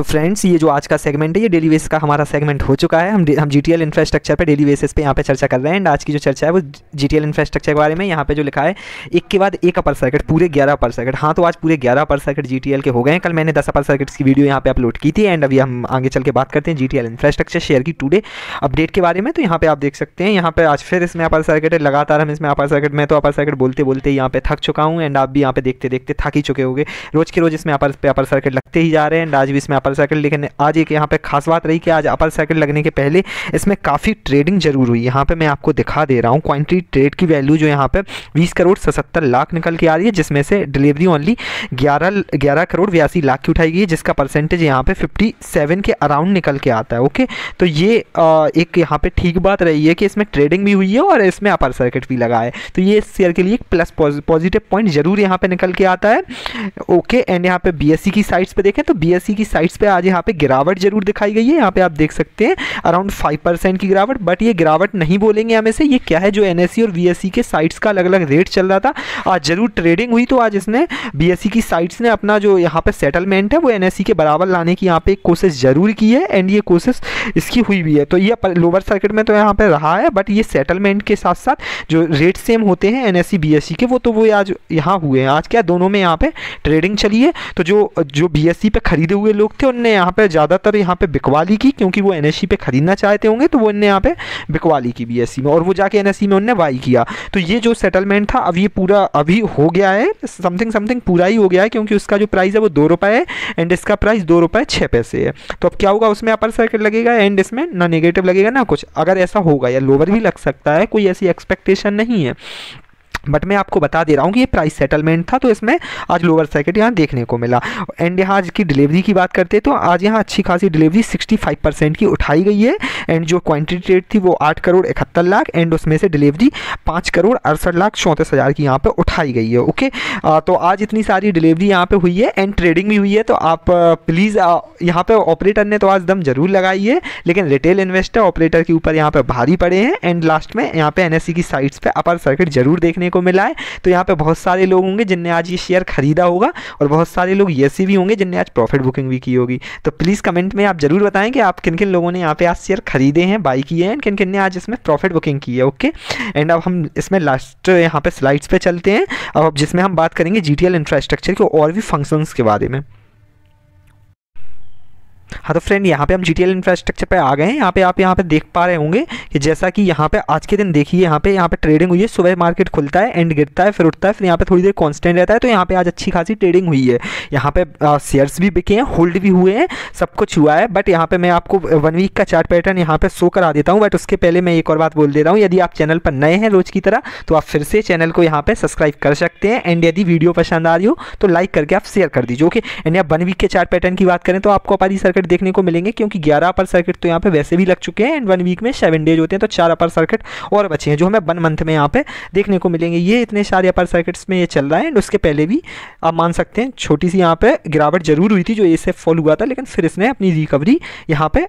तो फ्रेंड्स ये जो आज का सेगमेंट है ये डेली बेस का हमारा सेगमेंट हो चुका है हम हम जी टी एल इंफ्रास्ट्रक्चर पर डेली बेसिस पे यहाँ पे चर्चा कर रहे हैं एंड आज की जो चर्चा है वो जी टी एल इंफ्रास्ट्रक्चर के बारे में यहाँ पे जो लिखा है एक के बाद एक अपर सर्किट पूरे ग्यारह अपर सर्किट हाँ तो आज पूरे ग्यारह upper circuit G T L के हो गए हैं कल मैंने दस अपर सर्किट्स की वीडियो यहाँ पे अपलोड की थी एंड अभी हम आगे चल के बात करते हैं G T L infrastructure share की टूडे अपडेट के बारे में तो यहाँ पे आप देख सकते हैं यहाँ पे आज फिर इसमें अपर सर्किट है लगातार हम इसमें अपर सर्किट में तो अपर सर्किट बोलते बोलते यहाँ पे थक चुका हूँ एंड आप भी यहाँ पे देखते देखते थक ही चुके होंगे रोज के रोज इसमें अपर अपर सर्किट लगते ही जा रहे हैं एंड आज भी इसमें अपर अपर सर्किट लेकिन आज एक यहाँ पे खास बात रही कि आज अपर सर्किट लगने के पहले इसमें काफ़ी ट्रेडिंग जरूर हुई यहाँ पे मैं आपको दिखा दे रहा हूँ क्वान्टिटी ट्रेड की वैल्यू जो यहाँ पे 20 करोड़ सतहत्तर लाख निकल के आ रही है जिसमें से डिलीवरी ओनली 11 11 करोड़ बयासी लाख की उठाई गई है जिसका परसेंटेज यहाँ पर फिफ्टी के अराउंड निकल के आता है ओके तो ये एक यहाँ पर ठीक बात रही है कि इसमें ट्रेडिंग भी हुई है और इसमें अपर सर्किट भी लगा है तो ये शेयर के लिए एक प्लस पॉजिटिव पॉइंट जरूर यहाँ पर निकल के आता है ओके एंड यहाँ पे बी e की साइट्स पर देखें तो बी e की साइट प्राइस पे आज यहाँ पे गिरावट जरूर दिखाई गई है यहाँ पे आप देख सकते हैं अराउंड फाइव परसेंट की गिरावट बट ये गिरावट नहीं बोलेंगे हमें से ये क्या है जो एन e और बी e के साइट्स का अलग अलग रेट चल रहा था आज जरूर ट्रेडिंग हुई तो आज इसने बी e की साइट्स ने अपना जो यहाँ पर सेटलमेंट है वो एन के बराबर लाने की यहाँ पे कोशिश जरूर की है एंड ये कोशिश इसकी हुई भी है तो ये लोअर सर्किट में तो यहाँ पर रहा है बट ये सेटलमेंट के साथ साथ जो रेट सेम होते हैं एन एस के वो तो वो आज यहाँ हुए हैं आज क्या दोनों में यहाँ पे ट्रेडिंग चली है तो जो जो बी पे खरीदे हुए लोग थे उनने यहाँ पे ज़्यादातर यहाँ पे बिकवाली की क्योंकि वो एन पे खरीदना चाहते होंगे तो वो उनने यहाँ पे बिकवाली की बी में और वो जाके एन में उनने बाई किया तो ये जो सेटलमेंट था अब ये पूरा अभी हो गया है समथिंग समथिंग पूरा ही हो गया है क्योंकि उसका जो प्राइस है वो दो रुपये है एंड इसका प्राइस दो रुपये छः पैसे है तो अब क्या होगा उसमें अपर सर्किट लगेगा एंड इसमें ना नेगेटिव लगेगा ना कुछ अगर ऐसा होगा या लोअर भी लग सकता है कोई ऐसी एक्सपेक्टेशन नहीं है बट मैं आपको बता दे रहा हूँ कि ये प्राइस सेटलमेंट था तो इसमें आज लोअर सर्किट यहाँ देखने को मिला एंड यहाँ आज की डिलीवरी की बात करते हैं तो आज यहाँ अच्छी खासी डिलीवरी 65 परसेंट की उठाई गई है एंड जो क्वांटिटी रेट थी वो आठ करोड़ इकहत्तर लाख एंड उसमें से डिलीवरी पाँच करोड़ अड़सठ लाख चौंतीस हज़ार की यहाँ पर उठाई गई है ओके आ, तो आज इतनी सारी डिलीवरी यहाँ पर हुई है एंड ट्रेडिंग भी हुई है तो आप प्लीज़ यहाँ पर ऑपरेटर ने तो आज दम जरूर लगाई है लेकिन रिटेल इन्वेस्टर ऑपरेटर के ऊपर यहाँ पर भारी पड़े हैं एंड लास्ट में यहाँ पर एन e की साइट्स पर अपर सर्किट जरूर देखने को मिला है तो यहाँ पर बहुत सारे लोग होंगे जिनने आज ये शेयर खरीदा होगा और बहुत सारे लोग ऐसे भी होंगे जिनने आज प्रॉफिट बुकिंग भी की होगी तो प्लीज़ कमेंट में आप ज़रूर बताएं कि आप किन किन लोगों ने यहाँ पे आज शेयर खरीदे हैं बाई किए हैं किन किन ने आज इसमें प्रॉफिट बुकिंग की है ओके एंड अब हम इसमें लास्ट यहाँ पर स्लाइड्स पर चलते हैं अब जिसमें हम बात करेंगे जी टी इंफ्रास्ट्रक्चर के और भी फंक्शंस के बारे में हाँ तो फ्रेंड यहाँ पे हम जी इंफ्रास्ट्रक्चर पे आ गए हैं यहाँ पे आप यहाँ पे देख पा रहे होंगे कि जैसा कि यहाँ पे आज के दिन देखिए यहाँ पे यहाँ पे ट्रेडिंग हुई है सुबह मार्केट खुलता है एंड गिरता है फिर उठता है फिर यहाँ पे थोड़ी देर कांस्टेंट रहता है तो यहाँ पे आज अच्छी खासी ट्रेडिंग हुई है यहाँ पे शेयर्स भी बिके हैं होल्ड भी हुए हैं सब कुछ हुआ है बट यहाँ पर मैं आपको वन वीक का चार्ट पैटर्न यहाँ पर शो करा देता हूँ बट उसके पहले मैं एक और बात बोल देता हूँ यदि आप चैनल पर नए हैं रोज़ की तरह तो आप फिर से चैनल को यहाँ पर सब्सक्राइब कर सकते हैं एंड यदि वीडियो पसंद आ रही हो तो लाइक करके आप शेयर कर दीजिए ओके एंड यहाँ वन वीक के चार्ट पैटर्न की बात करें तो आपको हमारी सर्कल सर्किट देखने को मिलेंगे क्योंकि ग्यारह अपर सर्किट तो यहाँ पे वैसे भी लग चुके हैं एंड वन वीक में सेवन डेज होते हैं तो चार अपर सर्किट और बचे हैं जो हमें वन मंथ में यहाँ पे देखने को मिलेंगे ये इतने सारे अपर सर्किट्स में ये चल रहा है एंड उसके पहले भी आप मान सकते हैं छोटी सी यहाँ पर गिरावट जरूर हुई थी जो ए से फॉल हुआ था लेकिन फिर इसने अपनी रिकवरी यहाँ पर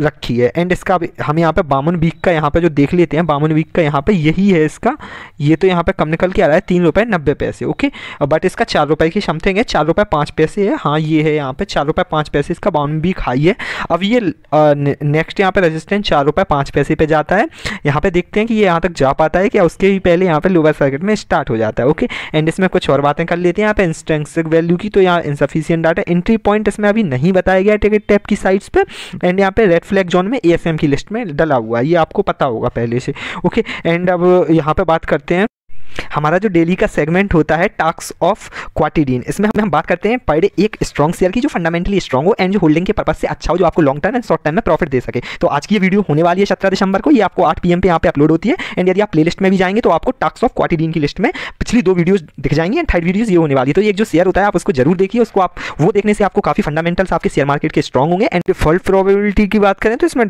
रखी है एंड इसका हम यहाँ पे बामन वीक का यहाँ पे जो देख लेते हैं बामन वीक का यहाँ पे यही है इसका ये तो यहाँ पे कम निकल के आ रहा है तीन रुपये नब्बे पैसे ओके बट इसका चार रुपये की समथिंग है चार रुपये पाँच पैसे है हाँ ये है यहाँ पे चार रुपये पाँच पैसे इसका बामन वीक हाई है अब ये नेक्स्ट यहाँ पर रजिस्टेंस चार रुपये पाँच पैसे पर जाता है यहाँ पे देखते हैं कि ये यहाँ तक जा पाता है कि उसके भी पहले यहाँ पर लोअर सर्किट में स्टार्ट हो जाता है ओके एंड इसमें कुछ और बातें कर लेते हैं यहाँ पे इंस्टेंसिक वैल्यू की तो यहाँ इनसफिशियंट डाटा एंट्री पॉइंट इसमें अभी नहीं बताया गया टिकट टैप की साइट्स पर एंड यहाँ पे रेड फ्लैग जोन में ए की लिस्ट में डला हुआ है ये आपको पता होगा पहले से ओके एंड अब यहाँ पे बात करते हैं हमारा जो डेली का सेगमेंट होता है टास्क ऑफ क्वाटिडीन इसमें हम बात करते हैं पर डे एक स्ट्रॉन्ग शेयर की जो फंडामेंटली स्ट्रॉन्ग हो एंड जो होल्डिंग के पर्पज से अच्छा हो जो आपको long term and short term में प्रॉफिट दे सके तो आज की वीडियो होने वाली है सत्रह दिसंबर को ये आपको आठ पी पे यहाँ पे अपलोड होती है एंड यदि आप प्ले में भी जाएंगे तो आपको टास्क ऑफ क्वाटिडीन की लिस्ट में पिछली दो वीडियो दिख जाएंगे एंड थर्ड वीडियोज ये होने वाली है तो एक जो शेयर होता है आप उसको जरूर देखिए उसको आप वो देखने से आपको काफी फंडामेंटल्स आपके शेयर मार्केट के स्ट्रॉन्ग होंगे एंड डिफॉल्ट प्रोबेबिलिटी की बात करें तो इसमें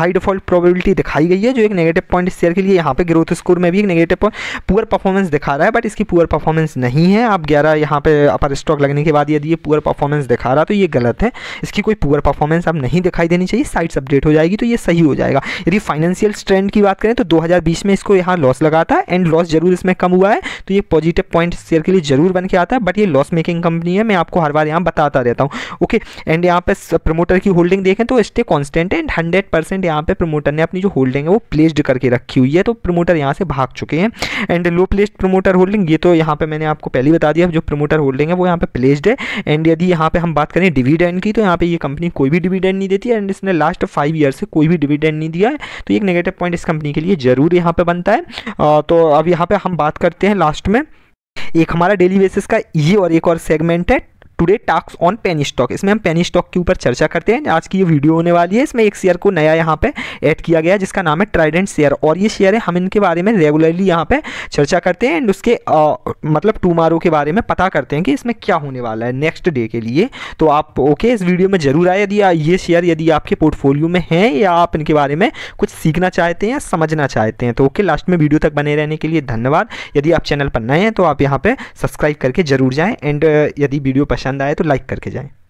हाई डिफॉल्ट प्रोबेबिलिटी दिखाई गई है जो एक नेगेटिव पॉइंट शेयर के लिए यहाँ पे ग्रोथ स्कोर में भी एक negative point poor perform performance दिखा रहा है बट इसकी पुअर परफॉर्मेंस नहीं है आप ग्यारह यहाँ पे अपर स्टॉक लगने के बाद यदि ये पुअर परफॉर्मेंस दिखा रहा तो ये गलत है इसकी कोई पुअर परफॉर्मेंस अब नहीं दिखाई देनी चाहिए साइड्स अपडेट हो जाएगी तो ये सही हो जाएगा यदि फाइनेंशियल स्ट्रेंड की बात करें तो दो में इसको यहाँ लॉस लगा था एंड लॉस जरूर इसमें कम हुआ है तो ये पॉजिटिव पॉइंट शेयर के लिए जरूर बन के आता है बट ये लॉस मेकिंग कंपनी है मैं आपको हर बार यहाँ बताता रहता हूँ ओके एंड यहाँ पे प्रमोटर की होल्डिंग देखें तो stay constant and hundred percent यहाँ पे प्रमोटर ने अपनी जो होल्डिंग है वो प्लेस्ड करके रखी हुई है तो प्रमोटर यहाँ से भाग चुके हैं and low placed promoter holding ये तो यहाँ पर मैंने आपको पहले बता दिया जो प्रमोटर होल्डिंग है वो यहाँ पे प्लेस्ड है एंड यदि यहाँ पे हम बात करें डिविडेंड की तो यहाँ पे ये कंपनी कोई भी डिविडेंड नहीं देती एंड इसने लास्ट फाइव ईयर से कोई भी डिविडेंड नहीं दिया है तो एक नेगेटिव पॉइंट इस कंपनी के लिए जरूर यहाँ पर बनता है तो अब यहाँ पर हम बात करते हैं लास्ट लास्ट में एक हमारा डेली बेसिस का ये और एक और सेगमेंट है today task on penny stock इसमें हम पेनी स्टॉक के ऊपर चर्चा करते हैं आज की ये वीडियो होने वाली है इसमें एक शेयर को नया यहाँ पे ऐड किया गया है जिसका नाम है ट्राइडेंट शेयर और ये शेयर है हम इनके बारे में रेगुलरली यहाँ पे चर्चा करते हैं एंड उसके आ, मतलब टूमारो के बारे में पता करते हैं कि इसमें क्या होने वाला है नेक्स्ट डे के लिए तो आप ओके इस वीडियो में जरूर आए यदि ये शेयर यदि आपके पोर्टफोलियो में हैं या आप इनके बारे में कुछ सीखना चाहते हैं या समझना चाहते हैं तो ओके लास्ट में वीडियो तक बने रहने के लिए धन्यवाद यदि आप चैनल पर नए हैं तो आप यहाँ पर सब्सक्राइब करके जरूर जाएँ एंड यदि वीडियो पसंद पसंद आए तो लाइक करके जाएं